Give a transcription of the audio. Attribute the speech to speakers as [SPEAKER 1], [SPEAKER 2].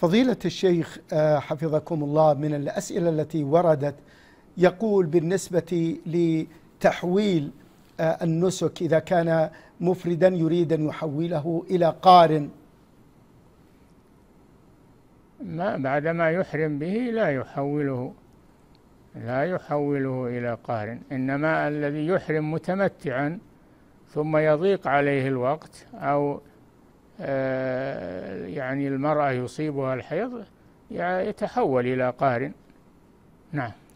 [SPEAKER 1] فضيلة الشيخ
[SPEAKER 2] آه، حفظكم الله من الأسئلة التي وردت يقول بالنسبة لتحويل آه، النسك إذا كان مفردا يريد أن يحوله إلى قارن ما بعدما
[SPEAKER 3] يحرم به لا يحوله لا يحوله إلى قارن إنما الذي يحرم متمتعا ثم يضيق عليه الوقت أو آه، يعني المرأة يصيبها الحيض يتحول إلى قارن نعم